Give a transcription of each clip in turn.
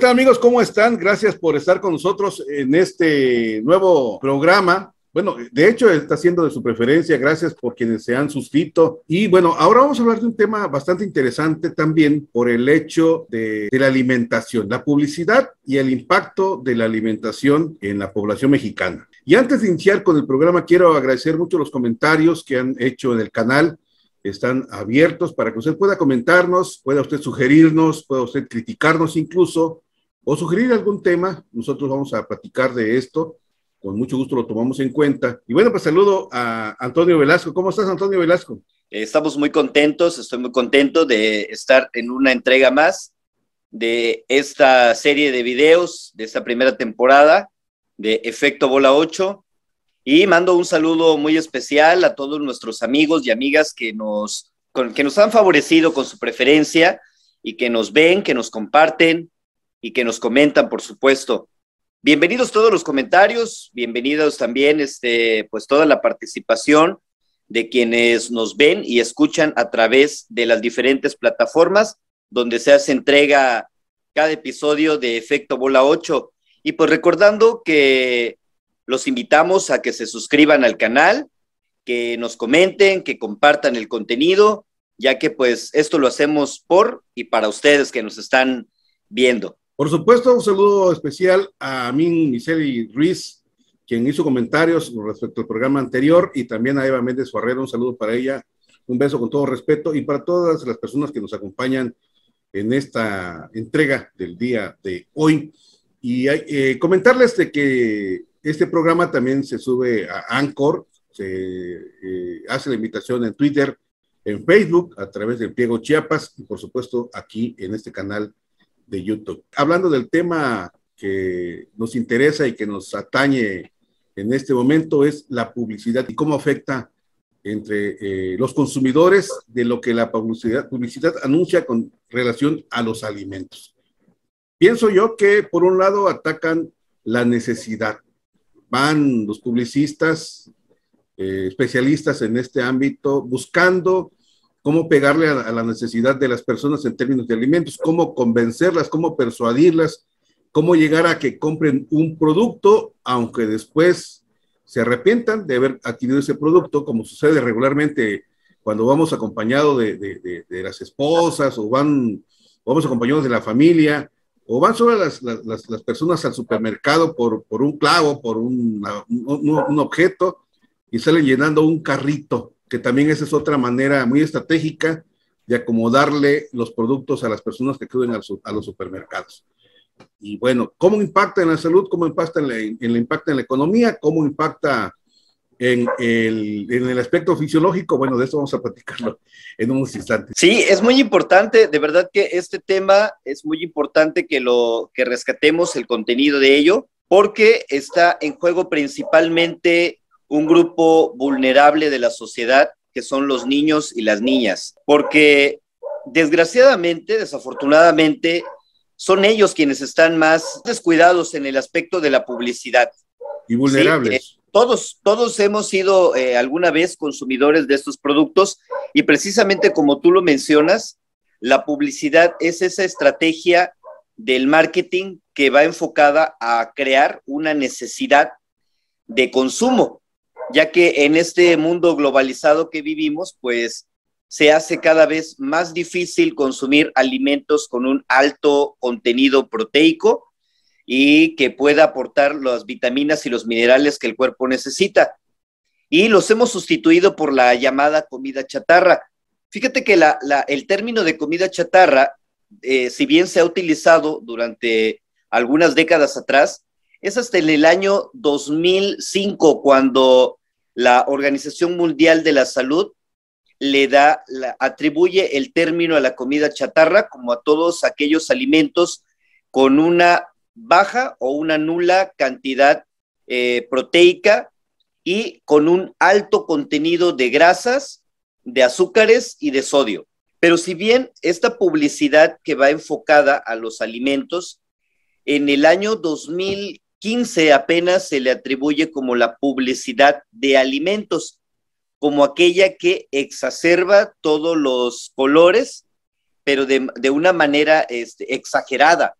tal amigos? ¿Cómo están? Gracias por estar con nosotros en este nuevo programa. Bueno, de hecho está siendo de su preferencia, gracias por quienes se han suscrito. Y bueno, ahora vamos a hablar de un tema bastante interesante también por el hecho de, de la alimentación, la publicidad y el impacto de la alimentación en la población mexicana. Y antes de iniciar con el programa, quiero agradecer mucho los comentarios que han hecho en el canal están abiertos para que usted pueda comentarnos, pueda usted sugerirnos, pueda usted criticarnos incluso o sugerir algún tema. Nosotros vamos a platicar de esto. Con mucho gusto lo tomamos en cuenta. Y bueno, pues saludo a Antonio Velasco. ¿Cómo estás, Antonio Velasco? Eh, estamos muy contentos, estoy muy contento de estar en una entrega más de esta serie de videos de esta primera temporada de Efecto Bola 8. Y mando un saludo muy especial a todos nuestros amigos y amigas que nos, que nos han favorecido con su preferencia y que nos ven, que nos comparten, y que nos comentan, por supuesto. Bienvenidos todos los comentarios, bienvenidos también este, pues toda la participación de quienes nos ven y escuchan a través de las diferentes plataformas donde se hace entrega cada episodio de Efecto Bola 8. Y pues recordando que los invitamos a que se suscriban al canal, que nos comenten, que compartan el contenido, ya que pues esto lo hacemos por y para ustedes que nos están viendo. Por supuesto, un saludo especial a Min Miseli Ruiz, quien hizo comentarios respecto al programa anterior, y también a Eva Méndez Barrero, un saludo para ella, un beso con todo respeto, y para todas las personas que nos acompañan en esta entrega del día de hoy. Y eh, comentarles de que este programa también se sube a Anchor, se eh, hace la invitación en Twitter, en Facebook, a través del Piego Chiapas y por supuesto aquí en este canal de YouTube. Hablando del tema que nos interesa y que nos atañe en este momento es la publicidad y cómo afecta entre eh, los consumidores de lo que la publicidad, publicidad anuncia con relación a los alimentos. Pienso yo que por un lado atacan la necesidad. Van los publicistas, eh, especialistas en este ámbito, buscando cómo pegarle a, la necesidad de las personas en términos de alimentos, cómo convencerlas, cómo persuadirlas, cómo llegar a que compren un producto, aunque después se arrepientan de haber adquirido ese producto, como sucede regularmente cuando vamos acompañados de, las esposas o van, vamos acompañados de la familia o van solo las, personas al supermercado por, un clavo, por un, un objeto y salen llenando un carrito que también esa es otra manera muy estratégica de acomodarle los productos a las personas que acuden a los, supermercados. Y bueno, ¿cómo impacta en la salud? ¿Cómo impacta en la, impacta en la economía? ¿Cómo impacta en el, aspecto fisiológico? Bueno, de eso vamos a platicarlo en unos instantes. Sí, es muy importante, de verdad que este tema es muy importante que lo que rescatemos el contenido de ello, porque está en juego principalmente un grupo vulnerable de la sociedad que son los niños y las niñas, porque desgraciadamente, desafortunadamente, son ellos quienes están más descuidados en el aspecto de la publicidad. Y vulnerables. Eh, todos, todos hemos sido eh, alguna vez consumidores de estos productos y precisamente como tú lo mencionas, la publicidad es esa estrategia del marketing que va enfocada a crear una necesidad de consumo ya que en este mundo globalizado que vivimos, pues se hace cada vez más difícil consumir alimentos con un alto contenido proteico y que pueda aportar las vitaminas y los minerales que el cuerpo necesita. Y los hemos sustituido por la llamada comida chatarra. Fíjate que el término de comida chatarra, eh, si bien se ha utilizado durante algunas décadas atrás, es hasta en el año 2005 cuando la Organización Mundial de la Salud le da, atribuye el término a la comida chatarra como a todos aquellos alimentos con una baja o una nula cantidad eh, proteica y con un alto contenido de grasas, de azúcares y de sodio. Pero si bien esta publicidad que va enfocada a los alimentos, en el año 2000, 15 apenas se le atribuye como la publicidad de alimentos, como aquella que exacerba todos los colores, pero de, una manera este, exagerada,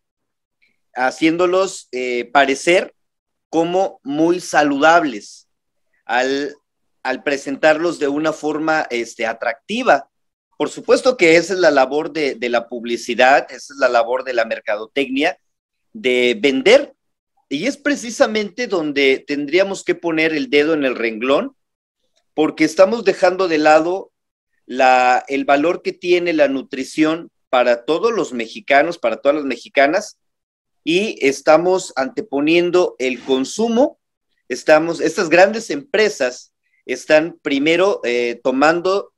haciéndolos eh, parecer como muy saludables al, al, presentarlos de una forma este, atractiva. Por supuesto que esa es la labor de, de la publicidad, esa es la labor de la mercadotecnia, de vender y es precisamente donde tendríamos que poner el dedo en el renglón, porque estamos dejando de lado el valor que tiene la nutrición para todos los mexicanos, para todas las mexicanas, y estamos anteponiendo el consumo. Estamos, estas grandes empresas están primero eh, tomando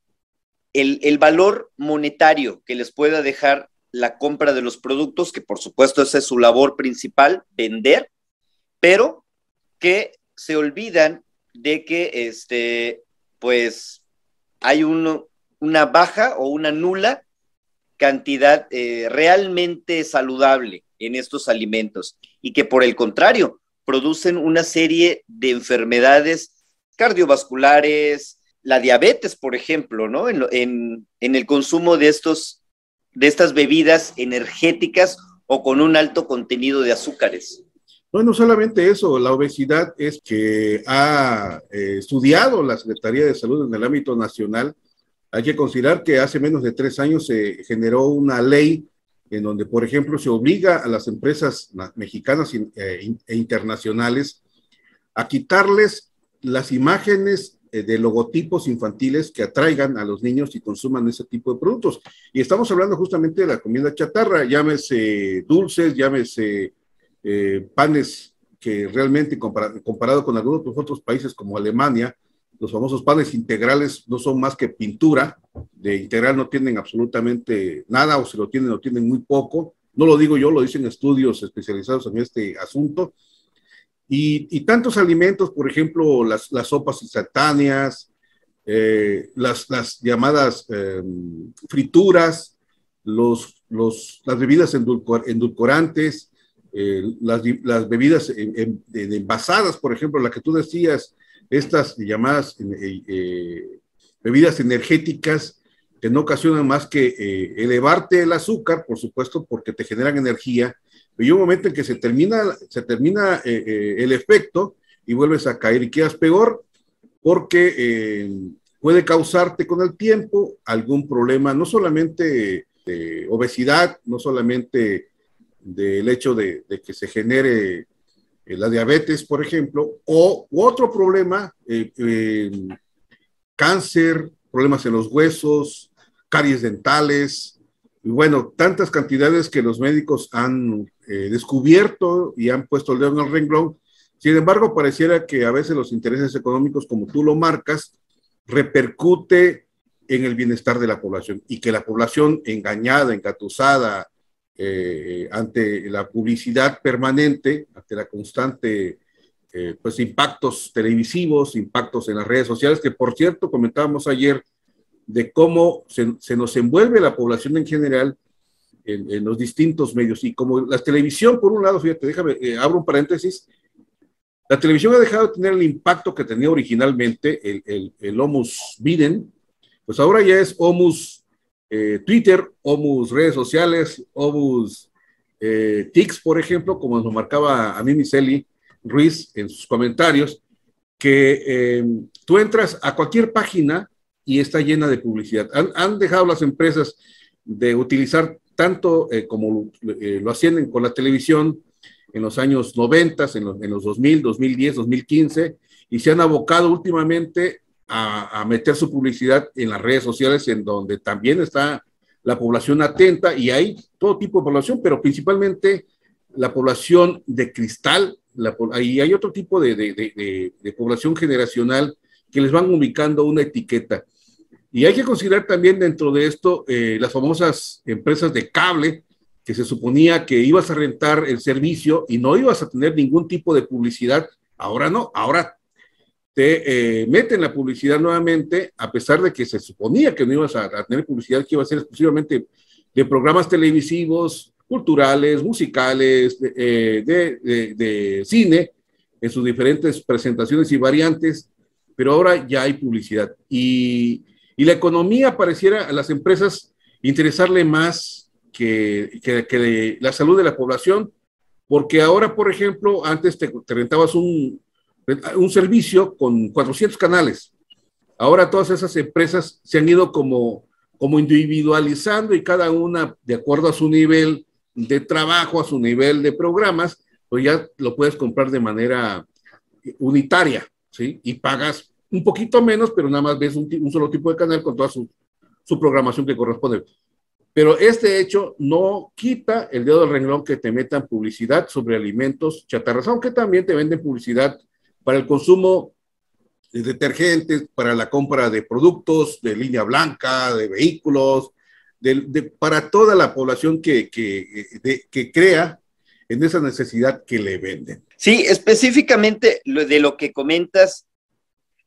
el, el, valor monetario que les pueda dejar la compra de los productos, que por supuesto esa es su labor principal, vender, pero que se olvidan de que, este, pues, hay una baja o una nula cantidad eh, realmente saludable en estos alimentos y que por el contrario producen una serie de enfermedades cardiovasculares, la diabetes, por ejemplo, En, el consumo de estas bebidas energéticas o con un alto contenido de azúcares. No, no solamente eso, la obesidad es que ha eh, estudiado la Secretaría de Salud en el ámbito nacional. Hay que considerar que hace menos de tres años se generó una ley en donde, por ejemplo, se obliga a las empresas mexicanas eh, e internacionales a quitarles las imágenes eh, de logotipos infantiles que atraigan a los niños y consuman ese tipo de productos. Y estamos hablando justamente de la comida chatarra, llámese dulces, llámese eh, panes que realmente comparado con algunos otros países como Alemania, los famosos panes integrales no son más que pintura, de integral no tienen absolutamente nada o si lo tienen, lo tienen muy poco. No lo digo yo, lo dicen estudios especializados en este asunto. Y, tantos alimentos, por ejemplo, las, sopas instantáneas, eh, las, llamadas em, frituras, los, los, las bebidas endulcorantes, eh, las, bebidas envasadas, por ejemplo, la que tú decías, estas llamadas eh, eh, bebidas energéticas que no ocasionan más que elevarte el azúcar, por supuesto, porque te generan energía, y un momento en que se termina, se termina el efecto y vuelves a caer y quedas peor porque puede causarte con el tiempo algún problema, no solamente de obesidad, no solamente del hecho de, que se genere eh, la diabetes, por ejemplo, o otro problema, eh, eh, cáncer, problemas en los huesos, caries dentales, y bueno, tantas cantidades que los médicos han descubierto y han puesto el dedo en renglón. Sin embargo, pareciera que a veces los intereses económicos, como tú lo marcas, repercute en el bienestar de la población y que la población engañada, engatusada, eh, ante la publicidad permanente, ante la constante, eh, pues impactos televisivos, impactos en las redes sociales, que por cierto comentábamos ayer de cómo se, nos envuelve la población en general en, los distintos medios. Y como la televisión, por un lado, fíjate, déjame, eh, abro un paréntesis, la televisión ha dejado de tener el impacto que tenía originalmente el, el, el Homus Biden, pues ahora ya es Homus eh, Twitter, Omus redes sociales, Omus eh, TICS, por ejemplo, como nos marcaba a mí Miseli Ruiz en sus comentarios, que em, tú entras a cualquier página y está llena de publicidad. Han, dejado las empresas de utilizar tanto eh, como eh, lo hacían con la televisión en los años 90, en los, en los 2000, 2010, 2015, y se han abocado últimamente a, meter su publicidad en las redes sociales, en donde también está la población atenta y hay todo tipo de población, pero principalmente la población de cristal, la, y hay otro tipo de, población generacional que les van ubicando una etiqueta. Y hay que considerar también dentro de esto eh, las famosas empresas de cable, que se suponía que ibas a rentar el servicio y no ibas a tener ningún tipo de publicidad. Ahora no, ahora te eh, meten la publicidad nuevamente, a pesar de que se suponía que no ibas a, tener publicidad, que iba a ser exclusivamente de programas televisivos, culturales, musicales, eh, de, cine, en sus diferentes presentaciones y variantes, pero ahora ya hay publicidad. Y, la economía pareciera a las empresas interesarle más que, la salud de la población, porque ahora, por ejemplo, antes te, te rentabas un, eh, un servicio con 400 canales. Ahora todas esas empresas se han ido como, como individualizando y cada una, de acuerdo a su nivel de trabajo, a su nivel de programas, pues ya lo puedes comprar de manera unitaria, ¿sí? Y pagas un poquito menos, pero nada más ves un, solo tipo de canal con toda su, su programación que corresponde. Pero este hecho no quita el dedo del renglón que te metan publicidad sobre alimentos chatarras, aunque también te venden publicidad para el consumo de detergentes, para la compra de productos de línea blanca, de vehículos, para toda la población que, eh, que, crea en esa necesidad que le venden. Sí, específicamente lo de lo que comentas,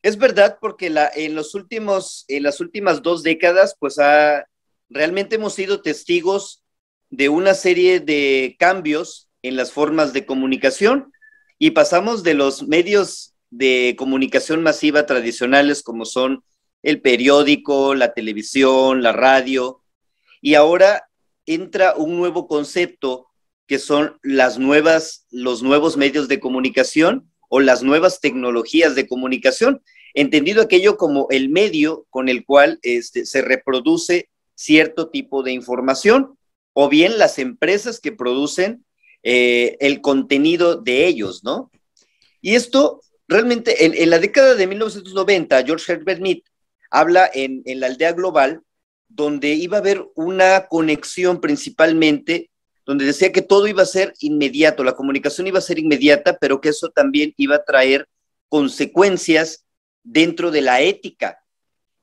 es verdad porque la, en, los últimos, en las últimas dos décadas, pues ha, realmente hemos sido testigos de una serie de cambios en las formas de comunicación y pasamos de los medios de comunicación masiva tradicionales como son el periódico, la televisión, la radio, y ahora entra un nuevo concepto que son las nuevas, los nuevos medios de comunicación o las nuevas tecnologías de comunicación, entendido aquello como el medio con el cual este, se reproduce cierto tipo de información, o bien las empresas que producen eh, el contenido de ellos, ¿no? Y esto realmente, en, la década de 1990, George Herbert Mead habla en la aldea global, donde iba a haber una conexión principalmente donde decía que todo iba a ser inmediato, la comunicación iba a ser inmediata, pero que eso también iba a traer consecuencias dentro de la ética.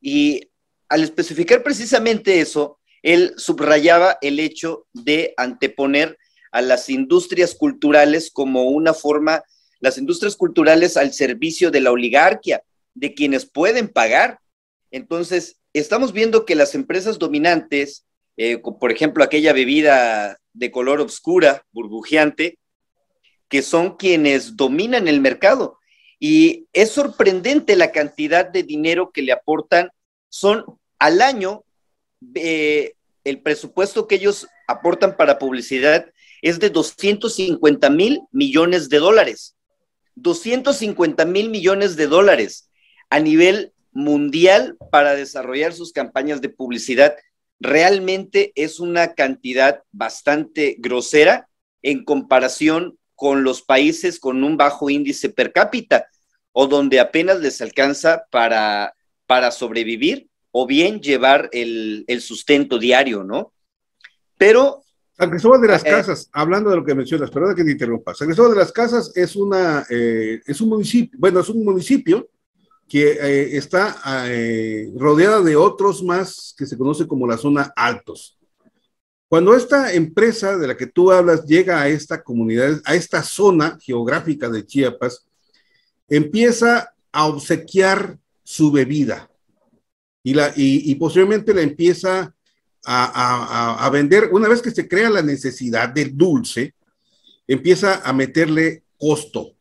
Y al especificar precisamente eso, él subrayaba el hecho de anteponer a las industrias culturales como una forma, las industrias culturales al servicio de la oligarquía, de quienes pueden pagar. Entonces, estamos viendo que las empresas dominantes, eh, por ejemplo, aquella bebida de color oscura, burbujeante, que son quienes dominan el mercado. Y es sorprendente la cantidad de dinero que le aportan. Son al año eh, el presupuesto que ellos aportan para publicidad es de 250 mil millones de dólares. 250 mil millones de dólares a nivel mundial para desarrollar sus campañas de publicidad. Realmente es una cantidad bastante grosera en comparación con los países con un bajo índice per cápita o donde apenas les alcanza para, para sobrevivir o bien llevar el, el sustento diario, ¿no? Pero San Cristóbal de las eh, eh. Casas, hablando de lo que mencionas, perdón que te interrumpa. San Cristóbal de las Casas es, una, eh, es un municipio, bueno, es un municipio que está rodeada de otros más que se conoce como la zona altos. Cuando esta empresa de la que tú hablas llega a esta comunidad, a esta zona geográfica de Chiapas, empieza a obsequiar su bebida y, la, y, y posteriormente la empieza a, vender, una vez que se crea la necesidad del dulce, empieza a meterle costo,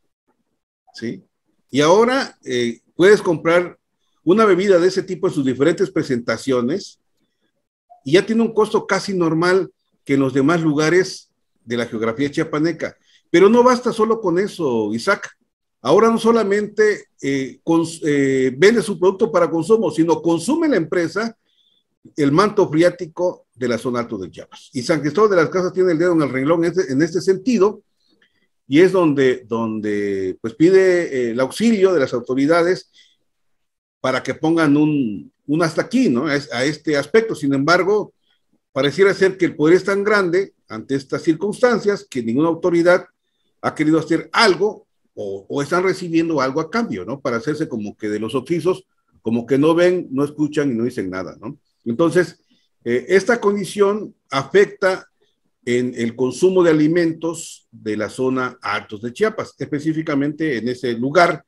¿sí? Y ahora eh, puedes comprar una bebida de ese tipo en sus diferentes presentaciones y ya tiene un costo casi normal que en los demás lugares de la geografía chiapaneca. Pero no basta solo con eso, Isaac. Ahora no solamente eh, eh, vende su producto para consumo, sino consume la empresa el manto friático de la zona alto del Chiapas. Y San Cristóbal de las Casas tiene el dedo en el renglón en este, en este sentido, y es donde, donde pues pide eh, el auxilio de las autoridades para que pongan un, hasta aquí, ¿no? A, a este aspecto. Sin embargo, pareciera ser que el poder es tan grande ante estas circunstancias que ninguna autoridad ha querido hacer algo o, o, están recibiendo algo a cambio, ¿no? Para hacerse como que de los oficios, como que no ven, no escuchan y no dicen nada, ¿no? Entonces, eh, esta condición afecta en el consumo de alimentos de la zona Altos de Chiapas, específicamente en ese lugar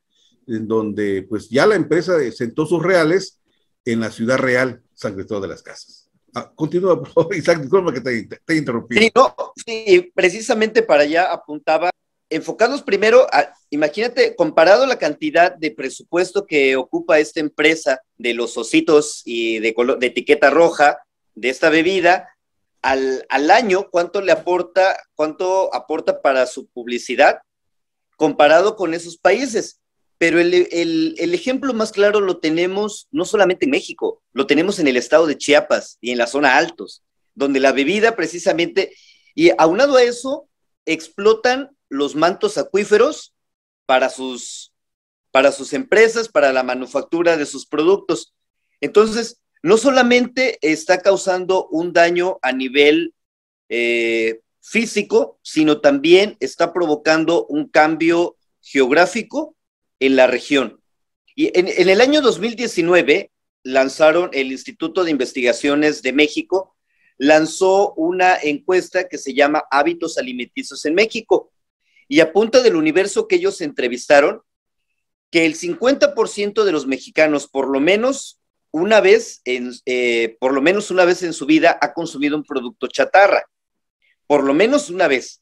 en donde pues ya la empresa sentó sus reales en la ciudad real, San Cristóbal de las Casas. Ah, continúa, por Isaac, disculpa que te, te, te sí, precisamente para allá apuntaba Enfocados primero imagínate, comparado la cantidad de presupuesto que ocupa esta empresa de los ositos y de, de etiqueta roja de esta bebida, al, al, año, ¿cuánto le aporta, cuánto aporta para su publicidad comparado con esos países? Pero el, el, el ejemplo más claro lo tenemos no solamente en México, lo tenemos en el estado de Chiapas y en la zona altos, donde la bebida precisamente, y aunado a eso, explotan los mantos acuíferos para sus, para sus empresas, para la manufactura de sus productos. Entonces, no solamente está causando un daño a nivel eh, físico, sino también está provocando un cambio geográfico en la región. Y en, en el año 2019 lanzaron el Instituto de Investigaciones de México, lanzó una encuesta que se llama Hábitos Alimenticios en México y apunta del universo que ellos entrevistaron que el 50% de los mexicanos, por lo menos una vez en, eh, por lo menos una vez en su vida, ha consumido un producto chatarra. Por lo menos una vez.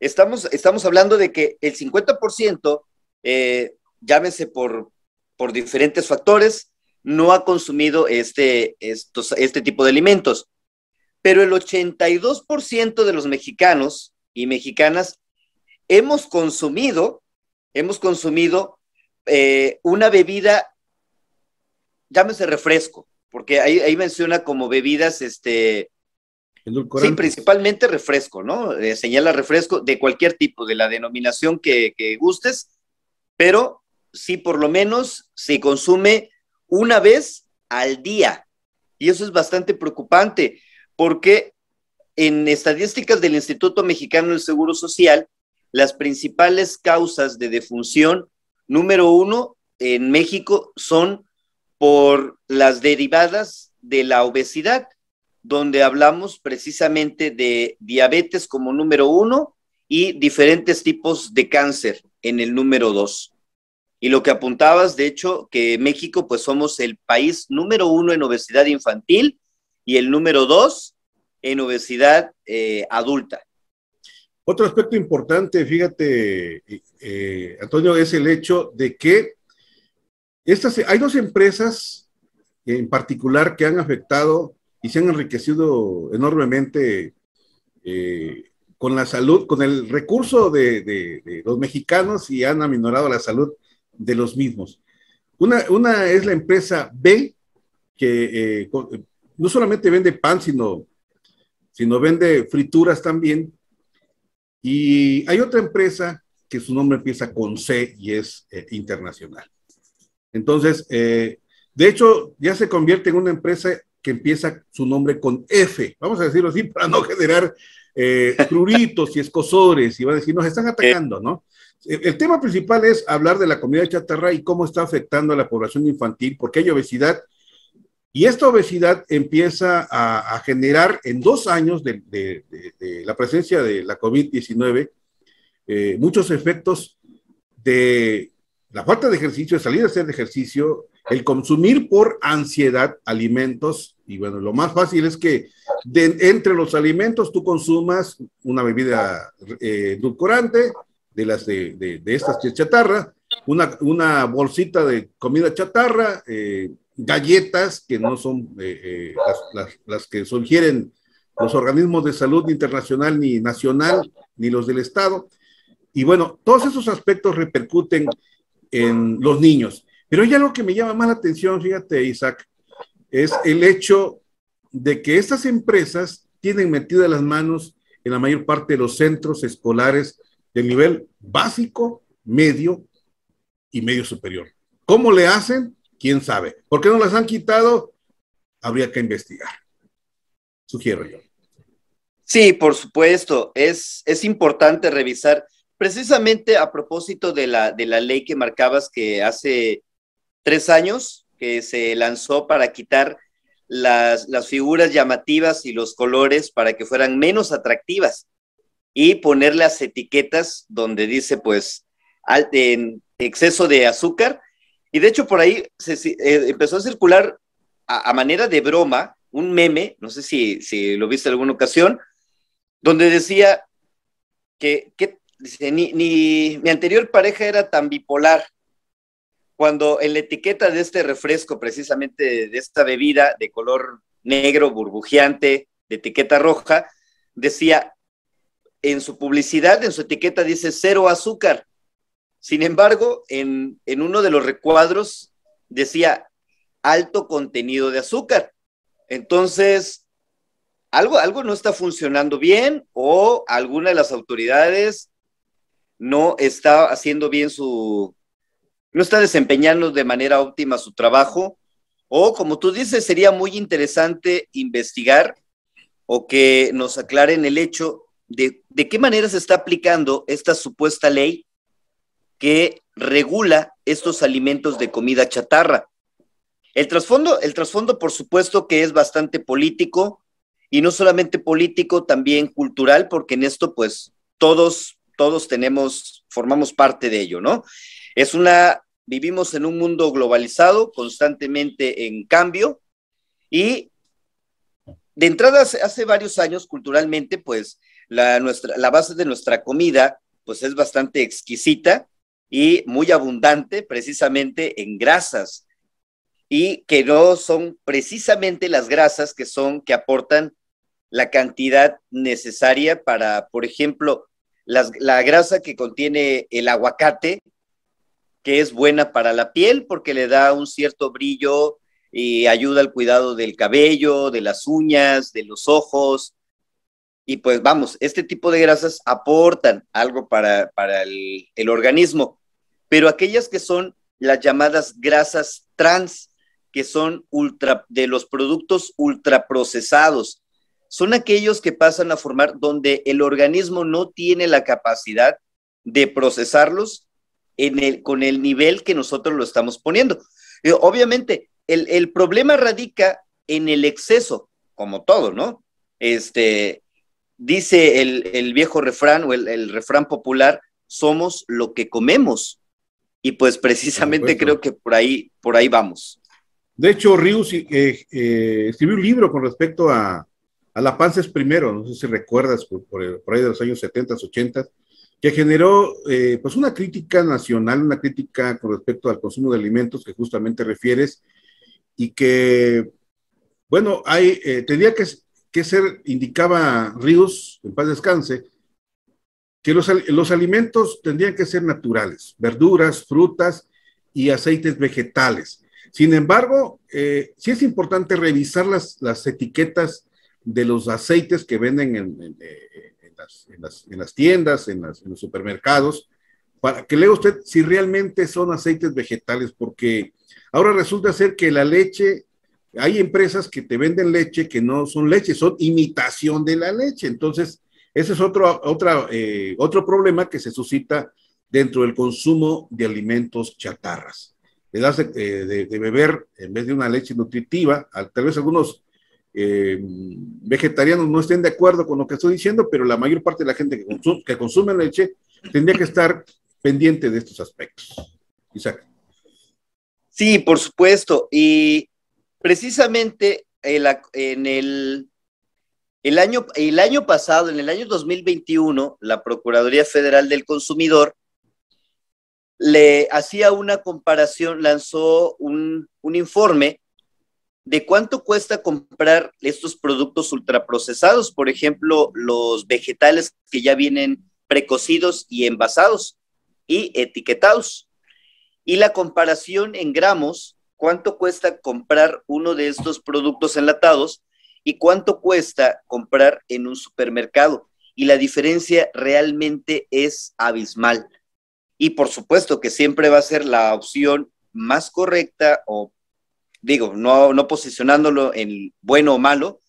Estamos, estamos hablando de que el 50%, eh, llámese por, por diferentes factores, no ha consumido este, este tipo de alimentos. Pero el 82% de los mexicanos y mexicanas hemos consumido, hemos consumido eh, una bebida, llámese refresco, porque ahí, menciona como bebidas, este, Sí, principalmente refresco, ¿no? Eh, señala refresco de cualquier tipo, de la denominación que, que, gustes, pero sí por lo menos se consume una vez al día. Y eso es bastante preocupante, porque en estadísticas del Instituto Mexicano del Seguro Social las principales causas de defunción, número uno, en México son por las derivadas de la obesidad, donde hablamos precisamente de diabetes como número uno y diferentes tipos de cáncer en el número dos. Y lo que apuntabas, de hecho, que México, pues somos el país número uno en obesidad infantil y el número dos en obesidad eh, adulta. Otro aspecto importante, fíjate, eh, Antonio, es el hecho de que estas, hay dos empresas en particular que han afectado y se han enriquecido enormemente eh, con la salud, con el recurso de, los mexicanos y han aminorado la salud de los mismos. Una, una es la empresa B, que eh, no solamente vende pan, sino, sino vende frituras también, y hay otra empresa que su nombre empieza con C y es eh, internacional. Entonces, eh, de hecho, ya se convierte en una empresa que empieza su nombre con F, vamos a decirlo así, para no generar eh, y escosores y va a decir, nos están atacando, ¿no? El tema principal es hablar de la comida chatarra y cómo está afectando a la población infantil, porque hay obesidad y esta obesidad empieza a, generar en dos años de, la presencia de la COVID-19 eh, muchos efectos de la falta de ejercicio, de salir a hacer ejercicio, el consumir por ansiedad alimentos, y bueno, lo más fácil es que entre los alimentos tú consumas una bebida eh, edulcorante, de las estas chatarra, una, una bolsita de comida chatarra, eh, galletas que no son eh, eh, las, las, que sugieren los organismos de salud internacional ni nacional, ni los del Estado. Y bueno, todos esos aspectos repercuten en los niños. Pero ya lo que me llama más la atención, fíjate Isaac, es el hecho de que estas empresas tienen metidas las manos en la mayor parte de los centros escolares del nivel básico, medio y medio superior. ¿Cómo le hacen? quién sabe. ¿Por qué no las han quitado? Habría que investigar. Sugiero yo. Sí, por supuesto. Es, es importante revisar, precisamente a propósito de la, de la ley que marcabas que hace tres años que se lanzó para quitar las, las figuras llamativas y los colores para que fueran menos atractivas y poner las etiquetas donde dice pues en exceso de azúcar y de hecho por ahí se, eh, empezó a circular a, manera de broma un meme, no sé si, lo viste en alguna ocasión, donde decía que, ni, mi anterior pareja era tan bipolar. Cuando en la etiqueta de este refresco, precisamente de esta bebida de color negro, burbujeante, de etiqueta roja, decía, en su publicidad, en su etiqueta dice cero azúcar. Sin embargo, en, en uno de los recuadros decía alto contenido de azúcar. Entonces, algo, algo no está funcionando bien o alguna de las autoridades no está haciendo bien su, no está desempeñando de manera óptima su trabajo o como tú dices, sería muy interesante investigar o que nos aclaren el hecho de, de qué manera se está aplicando esta supuesta ley que regula estos alimentos de comida chatarra. El trasfondo, el trasfondo, por supuesto, que es bastante político, y no solamente político, también cultural, porque en esto, pues, todos, todos tenemos, formamos parte de ello, ¿no? Es una, vivimos en un mundo globalizado, constantemente en cambio, y de entrada, hace, varios años, culturalmente, pues, la, nuestra, la base de nuestra comida, pues, es bastante exquisita, y muy abundante precisamente en grasas y que no son precisamente las grasas que son que aportan la cantidad necesaria para, por ejemplo, la grasa que contiene el aguacate, que es buena para la piel porque le da un cierto brillo y ayuda al cuidado del cabello, de las uñas, de los ojos, y pues vamos, este tipo de grasas aportan algo para, el, organismo, pero aquellas que son las llamadas grasas trans, que son ultra, de los productos ultraprocesados, son aquellos que pasan a formar donde el organismo no tiene la capacidad de procesarlos en el, con el nivel que nosotros lo estamos poniendo. Eh, obviamente, el, el, problema radica en el exceso, como todo, ¿no? Este, dice el, viejo refrán o el, refrán popular, somos lo que comemos. Y pues precisamente creo que por ahí, por ahí vamos. De hecho, Rius eh, eh, escribió un libro con respecto a, la panza es primero, no sé si recuerdas, por, ahí de los años 70, 80, que generó eh, pues una crítica nacional, una crítica con respecto al consumo de alimentos que justamente refieres y que, bueno, hay, tendría que que ser, indicaba Ríos, en paz descanse, que los, alimentos tendrían que ser naturales, verduras, frutas y aceites vegetales. Sin embargo, eh, sí es importante revisar las, las, etiquetas de los aceites que venden en, eh, las, las, tiendas, en, los supermercados, para que lea usted si realmente son aceites vegetales, porque ahora resulta ser que la leche hay empresas que te venden leche que no son leche, son imitación de la leche. Entonces, ese es otro, otra, eh, otro problema que se suscita dentro del consumo de alimentos chatarras. Le das eh, de, beber, en vez de una leche nutritiva, tal vez algunos eh, vegetarianos no estén de acuerdo con lo que estoy diciendo, pero la mayor parte de la gente que consume, que consume leche tendría que estar pendiente de estos aspectos. Isaac. Sí, por supuesto. Y precisamente eh, en, el, año, el año pasado, en el año 2021, la Procuraduría Federal del Consumidor le hacía una comparación, lanzó un, un informe de cuánto cuesta comprar estos productos ultraprocesados, por ejemplo, los vegetales que ya vienen precocidos y envasados y etiquetados. Y la comparación en gramos cuánto cuesta comprar uno de estos productos enlatados y cuánto cuesta comprar en un supermercado. Y la diferencia realmente es abismal. Y por supuesto que siempre va a ser la opción más correcta o, digo, no, no posicionándolo en bueno o malo,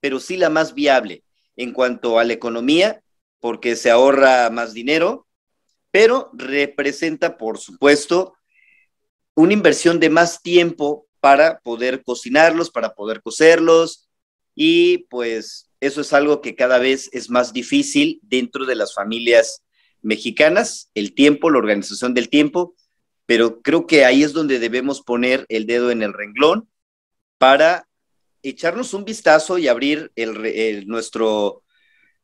pero sí la más viable en cuanto a la economía, porque se ahorra más dinero, pero representa, por supuesto, una inversión de más tiempo para poder cocinarlos, para poder cocerlos y pues eso es algo que cada vez es más difícil dentro de las familias mexicanas, el tiempo, la organización del tiempo, pero creo que ahí es donde debemos poner el dedo en el renglón para echarnos un vistazo y abrir el, nuestro,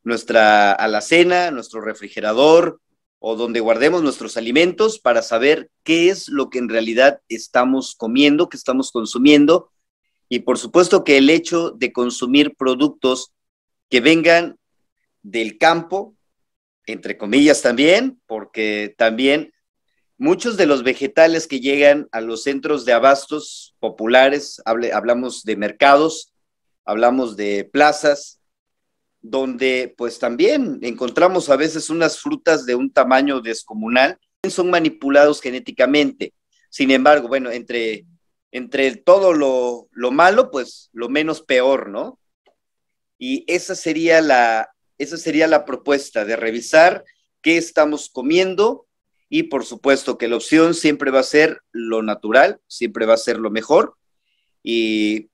nuestra alacena, nuestro refrigerador, o donde guardemos nuestros alimentos para saber qué es lo que en realidad estamos comiendo, qué estamos consumiendo. Y por supuesto que el hecho de consumir productos que vengan del campo, entre comillas también, porque también muchos de los vegetales que llegan a los centros de abastos populares, hablamos de mercados, hablamos de plazas, donde pues también encontramos a veces unas frutas de un tamaño descomunal, son manipulados genéticamente. Sin embargo, bueno, entre, entre todo lo, malo, pues lo menos peor, ¿no? Y esa sería, la, esa sería la propuesta de revisar qué estamos comiendo y por supuesto que la opción siempre va a ser lo natural, siempre va a ser lo mejor. Y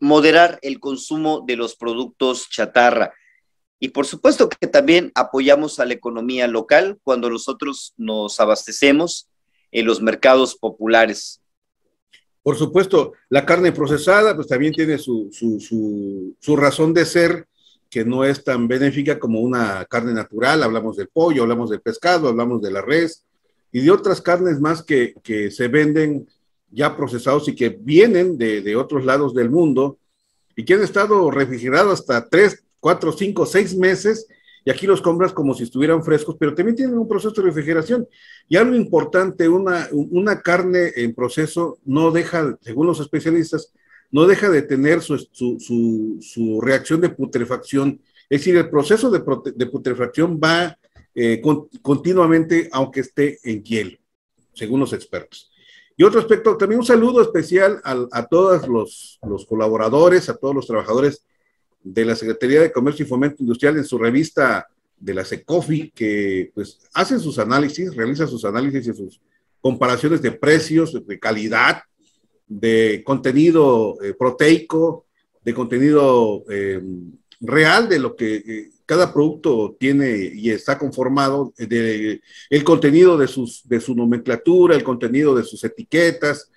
moderar el consumo de los productos chatarra. Y por supuesto que también apoyamos a la economía local cuando nosotros nos abastecemos en los mercados populares. Por supuesto, la carne procesada pues también tiene su, razón de ser, que no es tan benéfica como una carne natural. Hablamos del pollo, hablamos de pescado, hablamos de la res y de otras carnes más que, que se venden ya procesados y que vienen de, de otros lados del mundo y que han estado refrigerados hasta tres, cuatro, cinco, seis meses y aquí los compras como si estuvieran frescos, pero también tienen un proceso de refrigeración. Y algo importante, una, una carne en proceso no deja, según los especialistas, no deja de tener su, su, su, reacción de putrefacción. Es decir, el proceso de, de putrefacción va eh, continuamente aunque esté en hielo, según los expertos. Y otro aspecto, también un saludo especial a, todos los, colaboradores, a todos los trabajadores de la Secretaría de Comercio y Fomento Industrial en su revista de la SECOFI, que pues hacen sus análisis, realizan sus análisis y sus comparaciones de precios, de calidad, de contenido eh, proteico, de contenido eh, real de lo que eh, cada producto tiene y está conformado, eh, de, el contenido de, sus, de su nomenclatura, el contenido de sus etiquetas,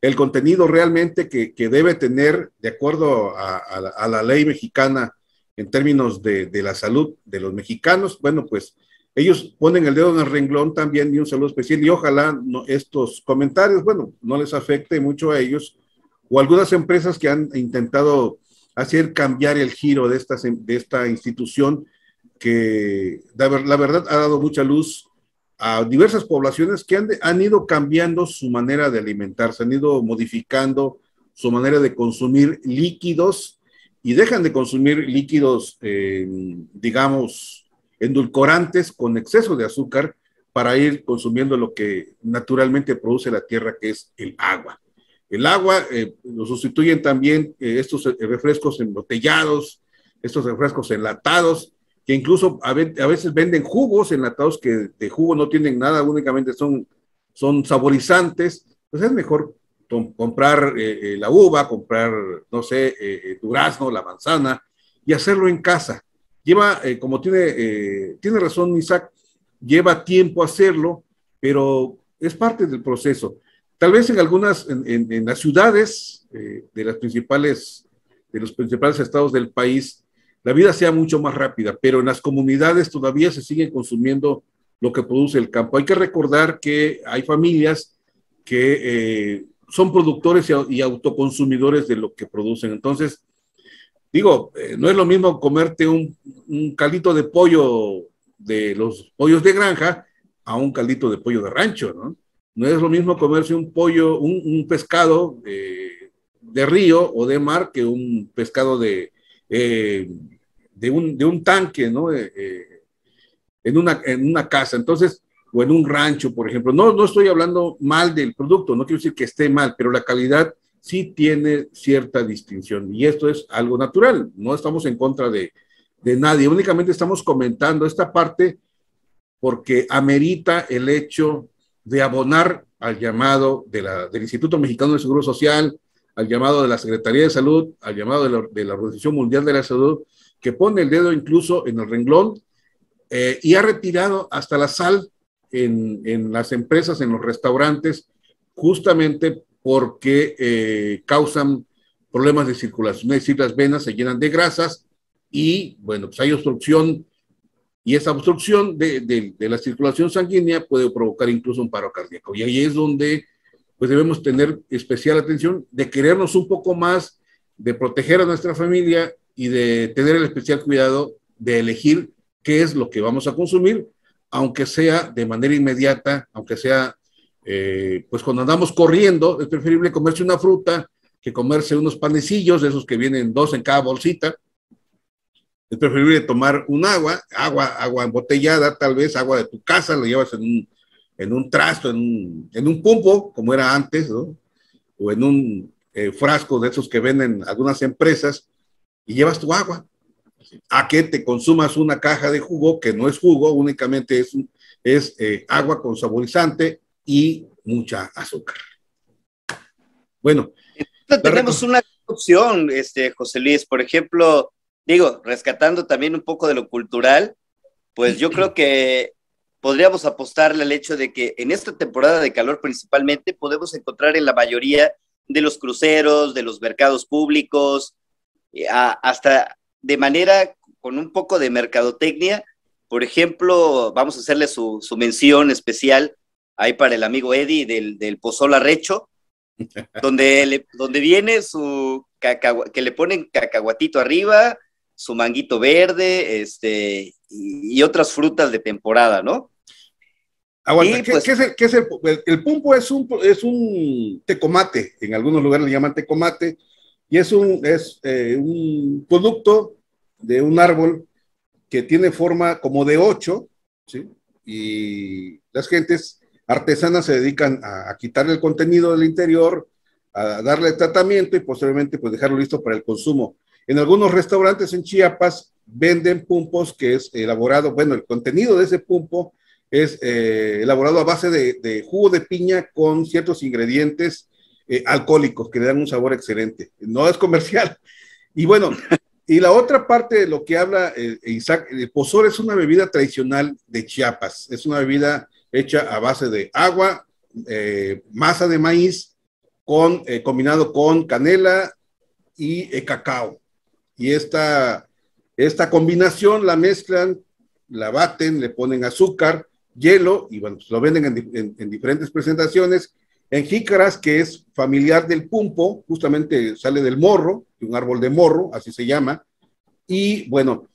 el contenido realmente que, debe tener, de acuerdo a, la, ley mexicana en términos de, de, la salud de los mexicanos, bueno, pues ellos ponen el dedo en el renglón también y un saludo especial y ojalá estos comentarios, bueno, no les afecte mucho a ellos o algunas empresas que han intentado hacer cambiar el giro de, esta de esta institución que la verdad ha dado mucha luz a diversas poblaciones que han, ido cambiando su manera de alimentarse, han ido modificando su manera de consumir líquidos y dejan de consumir líquidos, eh, digamos, endulcorantes con exceso de azúcar para ir consumiendo lo que naturalmente produce la tierra, que es el agua. El agua eh, lo sustituyen también eh, estos eh, refrescos embotellados, estos refrescos enlatados, que incluso a, veces venden jugos enlatados que de jugo no tienen nada, únicamente son, son saborizantes. Pues es mejor comprar la uva, comprar, no sé, el durazno, la manzana y hacerlo en casa. Lleva, como tiene, tiene razón Isaac, lleva tiempo hacerlo, pero es parte del proceso. Tal vez en algunas, en, las ciudades eh, de las principales, de los principales estados del país, la vida sea mucho más rápida, pero en las comunidades todavía se sigue consumiendo lo que produce el campo. Hay que recordar que hay familias que eh, son productores y, autoconsumidores de lo que producen. Entonces, digo, eh, no es lo mismo comerte un, un caldito de pollo de los pollos de granja a un caldito de pollo de rancho, ¿no? No es lo mismo comerse un pollo, un, pescado de río o de mar que un pescado de, eh, de, un, tanque, ¿no? Eh, eh, en, una, en una casa. Entonces, o en un rancho, por ejemplo. No, no estoy hablando mal del producto, no quiero decir que esté mal, pero la calidad sí tiene cierta distinción y esto es algo natural, no estamos en contra de, de nadie, únicamente estamos comentando esta parte porque amerita el hecho de abonar al llamado del Instituto Mexicano del Seguro Social, al llamado de la Secretaría de Salud, al llamado de la, Organización Mundial de la Salud, que pone el dedo incluso en el renglón eh, y ha retirado hasta la sal en, las empresas, en los restaurantes, justamente porque eh, causan problemas de circulación. Es decir, las venas se llenan de grasas y, bueno, pues hay obstrucción y esa obstrucción de, la circulación sanguínea puede provocar incluso un paro cardíaco. Y ahí es donde pues debemos tener especial atención de querernos un poco más, de proteger a nuestra familia y de tener el especial cuidado de elegir qué es lo que vamos a consumir, aunque sea de manera inmediata, aunque sea, eh, pues cuando andamos corriendo, es preferible comerse una fruta que comerse unos panecillos, de esos que vienen dos en cada bolsita, es preferible tomar un agua, agua, agua embotellada, tal vez agua de tu casa, la llevas en un, en trasto, en un, en como era antes, o en un eh, frasco de esos que venden algunas empresas, y llevas tu agua. A que te consumas una caja de jugo, que no es jugo, únicamente es, es eh, agua con saborizante y mucha azúcar. Bueno. tenemos una opción, este, José Luis, por ejemplo, digo, rescatando también un poco de lo cultural, pues yo creo que podríamos apostarle al hecho de que en esta temporada de calor principalmente podemos encontrar en la mayoría de los cruceros, de los mercados públicos, eh, hasta de manera con un poco de mercadotecnia. Por ejemplo, vamos a hacerle su, mención especial ahí para el amigo Eddie del, del Pozol Arrecho, donde, donde viene su cacahuatito, que le ponen cacahuatito arriba, su manguito verde, este, y, otras frutas de temporada, ¿no? Pues ¿qué, es, el, qué es el, el, Es un, es un tecomate, en algunos lugares le llaman tecomate, y es un, es, eh, un producto de un árbol que tiene forma como de ocho, y las gentes artesanas se dedican a, a quitarle el contenido del interior, a darle tratamiento y posteriormente pues dejarlo listo para el consumo. En algunos restaurantes en Chiapas venden pumpos que es elaborado, bueno, el contenido de ese pumpo es eh, elaborado a base de, jugo de piña con ciertos ingredientes eh, alcohólicos que le dan un sabor excelente. No es comercial. Y bueno, y la otra parte de lo que habla eh, Isaac, el pozor es una bebida tradicional de Chiapas. Es una bebida hecha a base de agua, masa de maíz, combinado con canela y cacao y esta, combinación la mezclan, la baten, le ponen azúcar, hielo y bueno, pues lo venden en, diferentes presentaciones. En jícaras, que es familiar del pumpo, justamente sale del morro, de un árbol de morro, así se llama. Y bueno,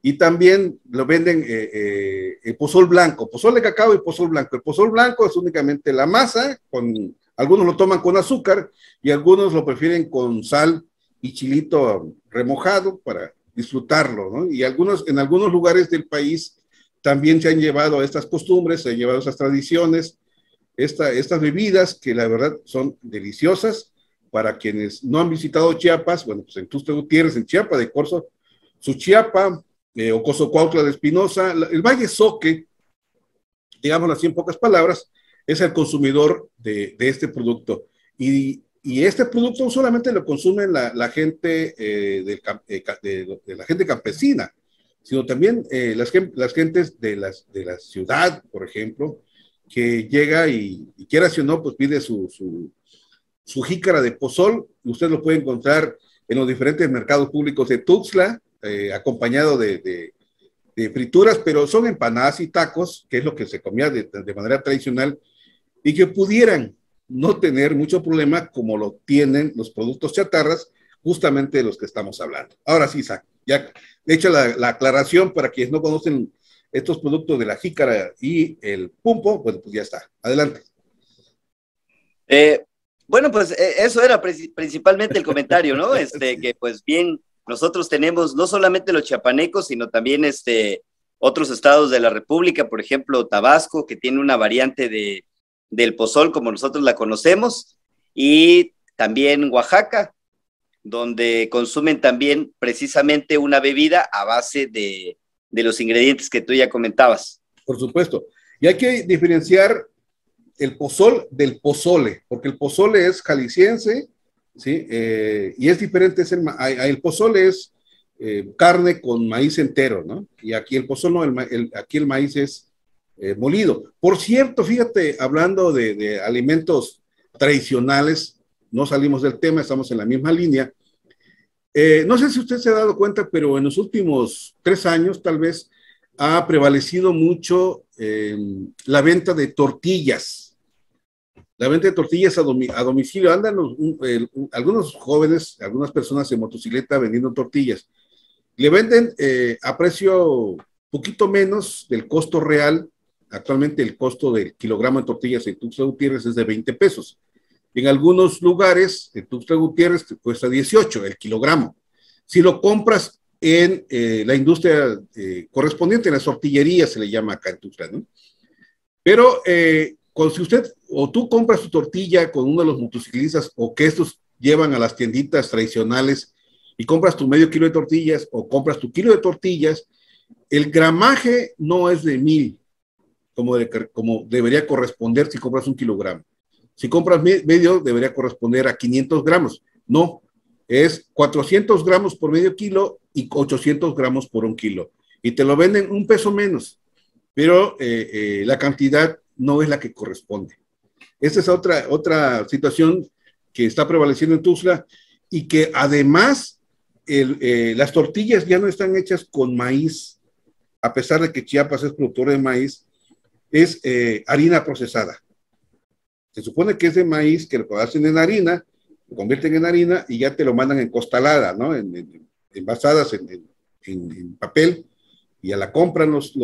y también lo venden el eh, eh, pozol blanco, pozol de cacao y pozol blanco. El pozol blanco es únicamente la masa, con, algunos lo toman con azúcar y algunos lo prefieren con sal y chilito remojado para disfrutarlo, ¿no? Y algunos, en algunos lugares del país también se han llevado estas costumbres, se han llevado a estas tradiciones, esta, estas bebidas que la verdad son deliciosas para quienes no han visitado Chiapas, bueno, pues en Tuxtla en Chiapa de corso su Chiapa, eh, Ocoso Cuautla de Espinosa, el Valle Soque, digámoslo así en pocas palabras, es el consumidor de, de este producto. Y y este producto solamente lo consumen la, gente eh, eh, de, la gente campesina, sino también eh, las, las gentes de, las, de la ciudad, por ejemplo, que llega y, quiera si no, pues pide su, su, jícara de pozol. Usted lo puede encontrar en los diferentes mercados públicos de Tuxtla, acompañado de, frituras, pero son empanadas y tacos, que es lo que se comía de manera tradicional, y que pudieran no tener mucho problema como lo tienen los productos chatarras, justamente los que estamos hablando. Ahora sí, ya he hecho la, aclaración para quienes no conocen estos productos de la jícara y el pumpo, pues, pues ya está. Adelante. Eh, bueno, pues eh, eso era principalmente el comentario, ¿no? Este, que pues bien, nosotros tenemos no solamente los chiapanecos, sino también este, otros estados de la República, por ejemplo, Tabasco, que tiene una variante de del pozol como nosotros la conocemos, y también Oaxaca, donde consumen también precisamente una bebida a base de, los ingredientes que tú ya comentabas. Por supuesto. Y hay que diferenciar el pozol del pozole, porque el pozole es jalisciense, ¿sí? Eh, y es diferente, es el, pozole es eh, carne con maíz entero, Y aquí el pozol no, aquí el maíz es eh, molido. Por cierto, fíjate, hablando de, alimentos tradicionales, no salimos del tema, estamos en la misma línea. Eh, no sé si usted se ha dado cuenta, pero en los últimos tres años tal vez ha prevalecido mucho eh, la venta de tortillas. La venta de tortillas a, domicilio. Andan algunos jóvenes, algunas personas en motocicleta vendiendo tortillas. Le venden a precio poquito menos del costo real Actualmente el costo del kilogramo de tortillas en Tuxtla Gutiérrez es de 20 pesos. En algunos lugares, en Tuxtla Gutiérrez cuesta 18 el kilogramo. Si lo compras en eh, la industria eh, correspondiente, en las tortillerías se le llama acá en Tuxtla, ¿no? Pero eh, con, si usted o tú compras tu tortilla con uno de los motociclistas o que estos llevan a las tienditas tradicionales y compras tu medio kilo de tortillas o compras tu kilo de tortillas, el gramaje no es de mil, como, debería corresponder si compras un kilogramo. Si compras medio, debería corresponder a 500 gramos. No, es 400 gramos por medio kilo y 800 gramos por un kilo. Y te lo venden un peso menos, pero eh, eh, la cantidad no es la que corresponde. Esta es otra, otra situación que está prevaleciendo en Tuzla y que además eh, las tortillas ya no están hechas con maíz, a pesar de que Chiapas es productor de maíz, es eh, harina procesada. Se supone que es de maíz que lo hacen en harina, lo convierten en harina y ya te lo mandan en costalada, ¿no? En, envasadas en, papel y a la compra los,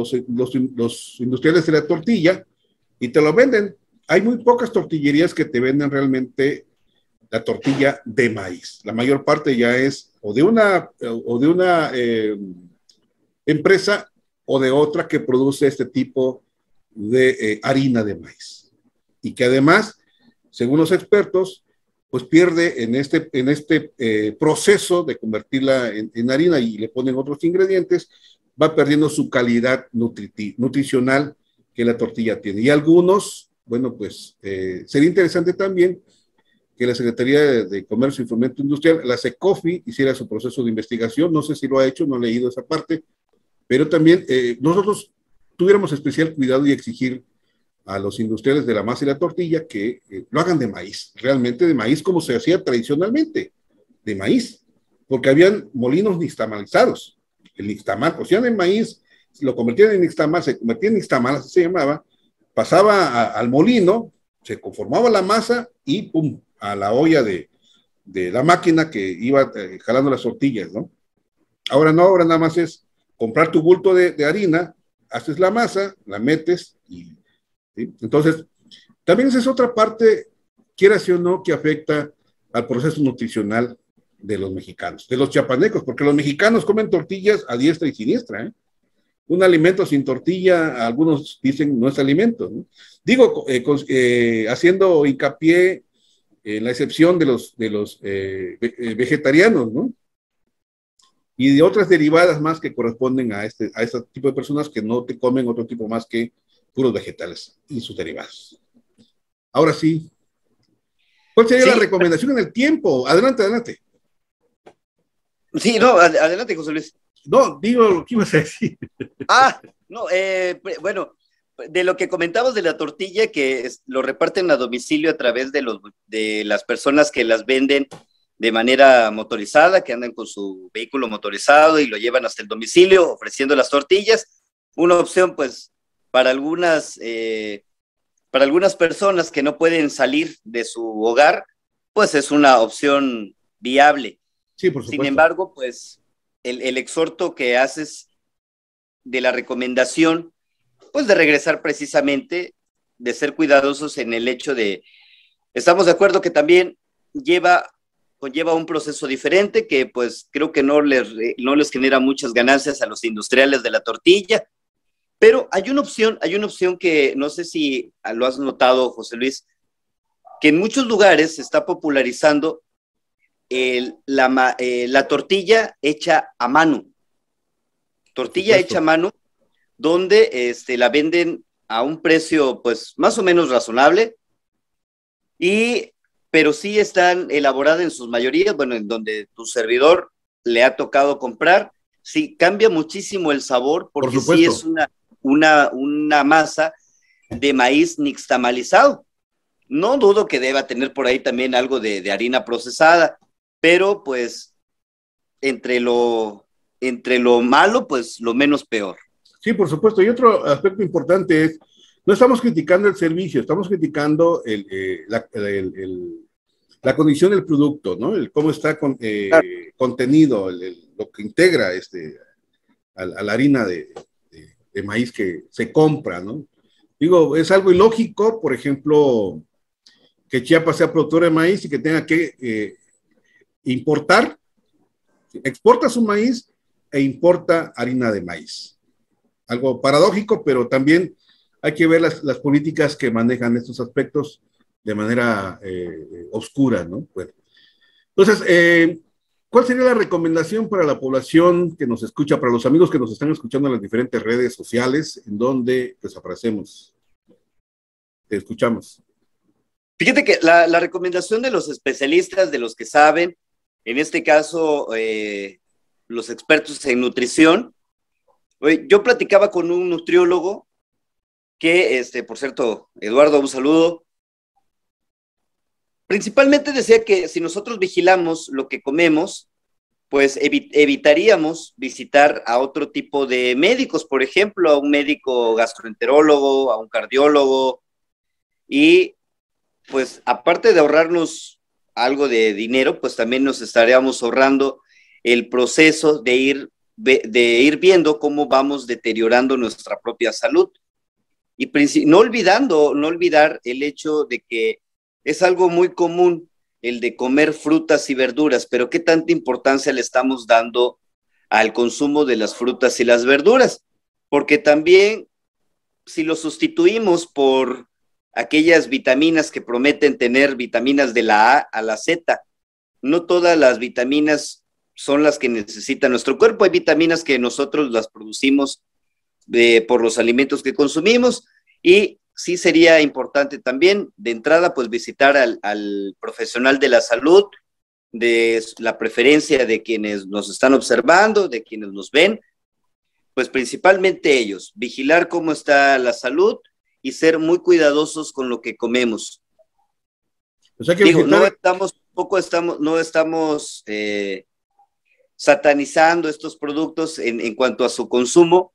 industriales de la tortilla y te lo venden. Hay muy pocas tortillerías que te venden realmente la tortilla de maíz. La mayor parte ya es o de una, o de una eh, empresa o de otra que produce este tipo de eh, harina de maíz. Y que además, según los expertos, pues pierde en este, en este eh, proceso de convertirla en, harina y le ponen otros ingredientes, va perdiendo su calidad nutricional que la tortilla tiene. Y algunos, bueno, pues eh, sería interesante también que la Secretaría de Comercio y Fomento Industrial, la SECOFI, hiciera su proceso de investigación. No sé si lo ha hecho, no he leído esa parte, pero también nosotros tuviéramos especial cuidado y exigir a los industriales de la masa y la tortilla que eh, lo hagan de maíz, realmente de maíz como se hacía tradicionalmente, de maíz, porque habían molinos nixtamalizados. El nixtamal, cocían pues, el maíz, lo convertían en nixtamal, se convertía en nixtamal, así se llamaba, pasaba al molino, se conformaba la masa y pum, a la olla de, la máquina que iba eh, jalando las tortillas, ¿no? Ahora no, ahora nada más es comprar tu bulto de, de harina, haces la masa, la metes y... Entonces, también esa es otra parte, quieras sí o no, que afecta al proceso nutricional de los mexicanos, de los chapanecos. porque los mexicanos comen tortillas a diestra y siniestra. ¿eh? Un alimento sin tortilla, algunos dicen no es alimento. ¿no? Digo, eh, eh, haciendo hincapié en la excepción de los, de los vegetarianos, ¿no? y de otras derivadas más que corresponden a este, a este tipo de personas que no te comen otro tipo más que puros vegetales y sus derivados. Ahora sí, ¿cuál sería la recomendación en el tiempo? Adelante, adelante. Sí, no, adelante, José Luis. No, digo ¿qué ibas a decir. Ah, no, eh, bueno, de lo que comentabas de la tortilla que lo reparten a domicilio a través de, los, de las personas que las venden de manera motorizada, que andan con su vehículo motorizado y lo llevan hasta el domicilio ofreciendo las tortillas. Una opción, pues, para algunas, eh, para algunas personas que no pueden salir de su hogar, pues es una opción viable. Sí, por supuesto. Sin embargo, pues, el, el exhorto que haces de la recomendación, pues de regresar precisamente, de ser cuidadosos en el hecho de, estamos de acuerdo que también lleva conlleva un proceso diferente que pues creo que no les, eh, no les genera muchas ganancias a los industriales de la tortilla. Pero hay una opción, hay una opción que no sé si lo has notado, José Luis, que en muchos lugares se está popularizando eh, la, tortilla hecha a mano. Tortilla hecha a mano, donde este, la venden a un precio pues más o menos razonable y pero sí están elaboradas en sus mayorías, bueno, en donde tu servidor le ha tocado comprar. Sí, cambia muchísimo el sabor porque sí es una, una, una masa de maíz nixtamalizado. No dudo que deba tener por ahí también algo de, de, harina procesada, pero pues entre lo, entre lo malo, pues lo menos peor. Sí, por supuesto. Y otro aspecto importante es no estamos criticando el servicio, estamos criticando eh, la, condición del producto, ¿no? El cómo está con, eh, contenido, lo que integra este, a, la harina de, maíz que se compra, ¿no? Digo, es algo ilógico, por ejemplo, que Chiapas sea productor de maíz y que tenga que eh, importar, exporta su maíz e importa harina de maíz. Algo paradójico, pero también hay que ver las, políticas que manejan estos aspectos de manera eh, oscura, ¿no? entonces, eh, ¿cuál sería la recomendación para la población que nos escucha, para los amigos que nos están escuchando en las diferentes redes sociales, en donde pues aparecemos? Te escuchamos. Fíjate que la, recomendación de los especialistas, de los que saben, en este caso, eh, los expertos en nutrición, yo platicaba con un nutriólogo que, este, por cierto, Eduardo, un saludo. Principalmente decía que si nosotros vigilamos lo que comemos, pues evitaríamos visitar a otro tipo de médicos, por ejemplo, a un médico gastroenterólogo, a un cardiólogo, y pues aparte de ahorrarnos algo de dinero, pues también nos estaríamos ahorrando el proceso de ir, de ir viendo cómo vamos deteriorando nuestra propia salud y no olvidando, no olvidar el hecho de que es algo muy común el de comer frutas y verduras, pero qué tanta importancia le estamos dando al consumo de las frutas y las verduras, porque también si lo sustituimos por aquellas vitaminas que prometen tener vitaminas de la A a la Z, no todas las vitaminas son las que necesita nuestro cuerpo, hay vitaminas que nosotros las producimos por los alimentos que consumimos y sí sería importante también de entrada pues visitar al, profesional de la salud de la preferencia de quienes nos están observando, de quienes nos ven, pues principalmente ellos, vigilar cómo está la salud y ser muy cuidadosos con lo que comemos. O pues, sea que no estamos, poco estamos, no estamos eh, satanizando estos productos en, en, cuanto a su consumo,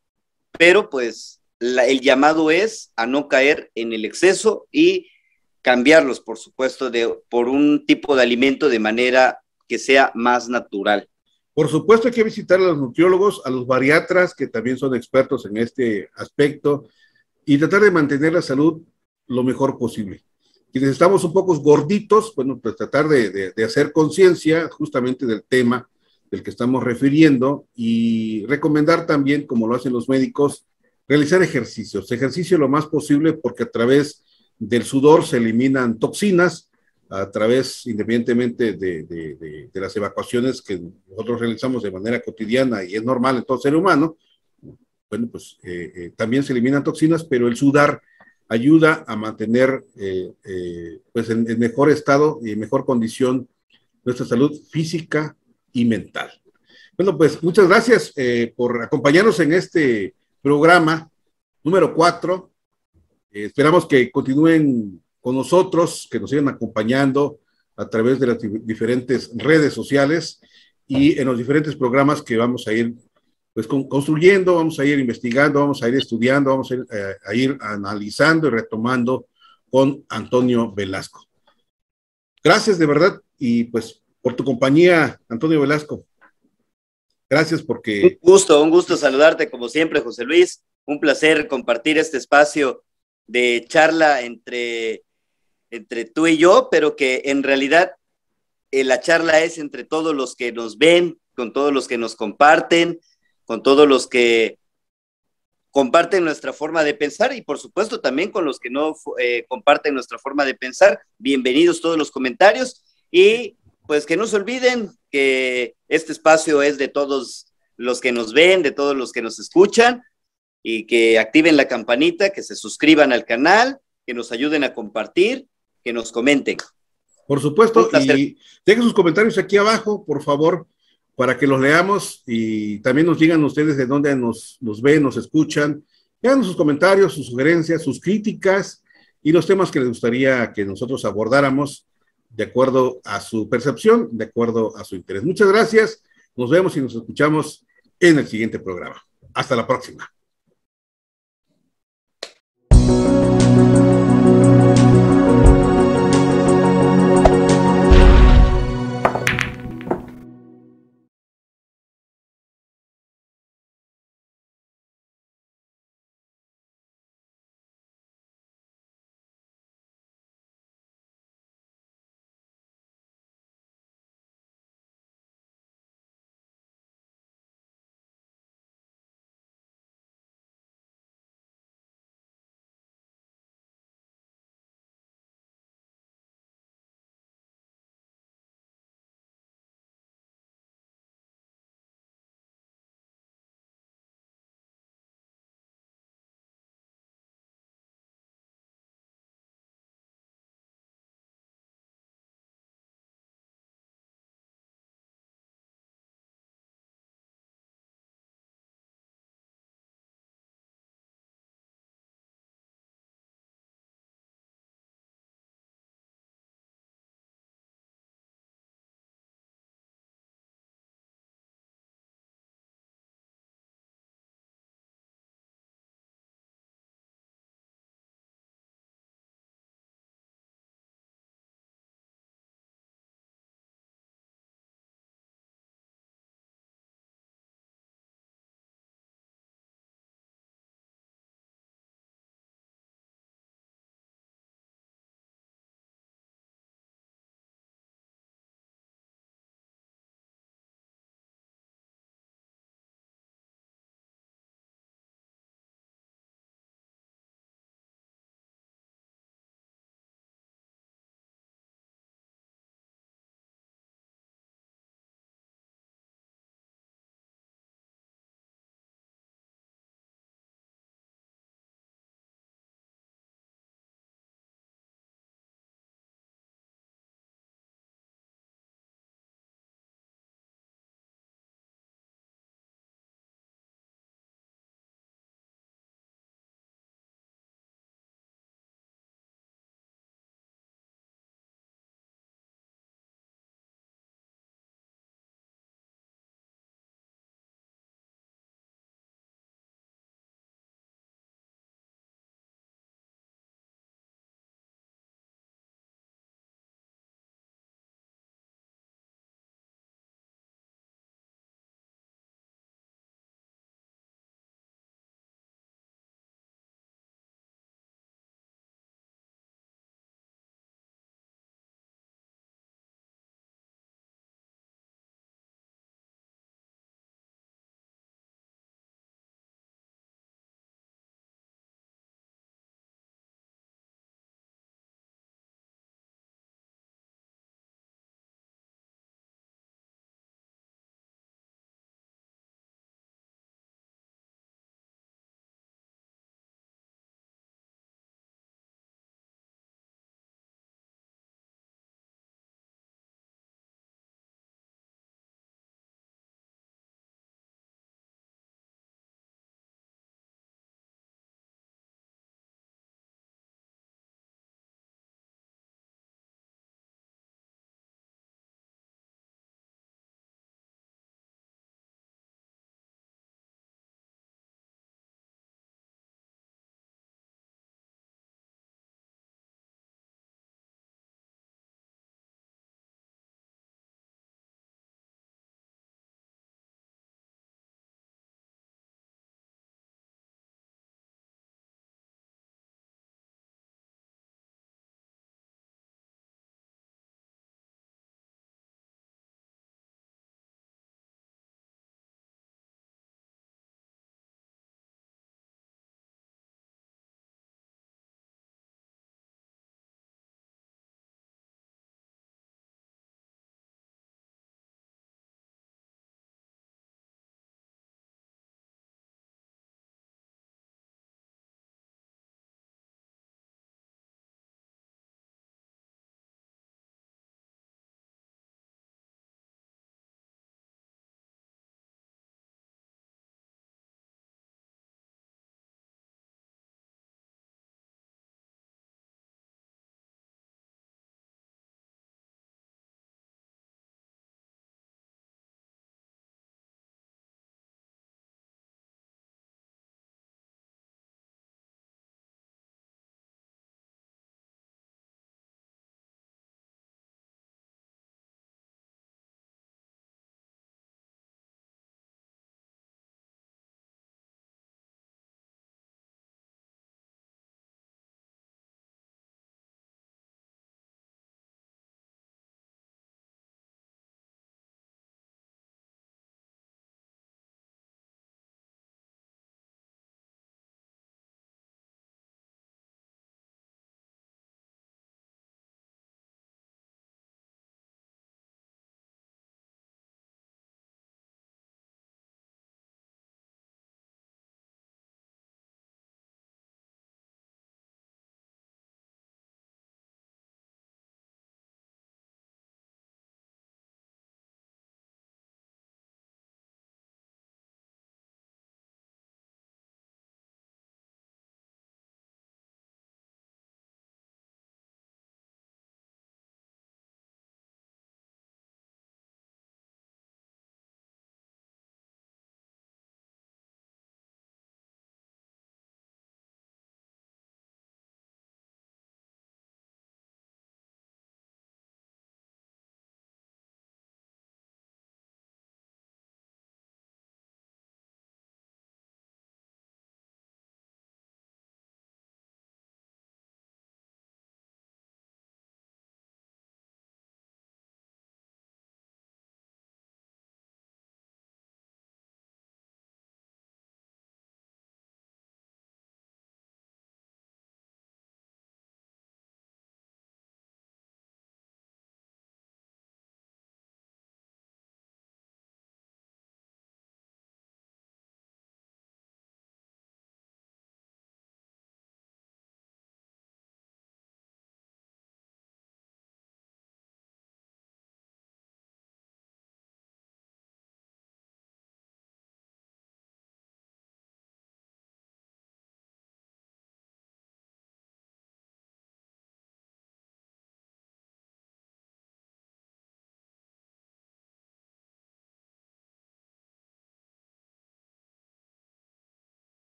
pero pues el llamado es a no caer en el exceso y cambiarlos, por supuesto, por un tipo de alimento de manera que sea más natural. Por supuesto hay que visitar a los nutriólogos, a los bariatras, que también son expertos en este aspecto, y tratar de mantener la salud lo mejor posible. Quienes estamos un poco gorditos, bueno, pues tratar de hacer conciencia justamente del tema del que estamos refiriendo y recomendar también, como lo hacen los médicos, realizar ejercicios. Ejercicio lo más posible porque a través del sudor se eliminan toxinas, a través, independientemente de, las evacuaciones que nosotros realizamos de manera cotidiana y es normal en todo ser humano, bueno, pues eh, eh, también se eliminan toxinas, pero el sudar ayuda a mantener eh, pues en, mejor estado y mejor condición nuestra salud física, y mental. Bueno, pues muchas gracias eh, por acompañarnos en este programa número cuatro. Eh, esperamos que continúen con nosotros, que nos sigan acompañando a través de las diferentes redes sociales y en los diferentes programas que vamos a ir pues, construyendo, vamos a ir investigando, vamos a ir estudiando, vamos a ir, eh, a ir analizando y retomando con Antonio Velasco. Gracias de verdad y pues por tu compañía, Antonio Velasco. Gracias porque... Un gusto, un gusto saludarte como siempre, José Luis. Un placer compartir este espacio de charla entre, entre tú y yo, pero que en realidad eh, la charla es entre todos los que nos ven, con todos los que nos comparten, con todos los que comparten nuestra forma de pensar y por supuesto también con los que no eh, comparten nuestra forma de pensar. Bienvenidos todos los comentarios y pues que no se olviden que este espacio es de todos los que nos ven, de todos los que nos escuchan y que activen la campanita, que se suscriban al canal, que nos ayuden a compartir, que nos comenten. Por supuesto, y dejen sus comentarios aquí abajo, por favor, para que los leamos y también nos digan ustedes de dónde nos, ven, nos escuchan. dejen sus comentarios, sus sugerencias, sus críticas y los temas que les gustaría que nosotros abordáramos de acuerdo a su percepción, de acuerdo a su interés. Muchas gracias. Nos vemos y nos escuchamos en el siguiente programa. Hasta la próxima.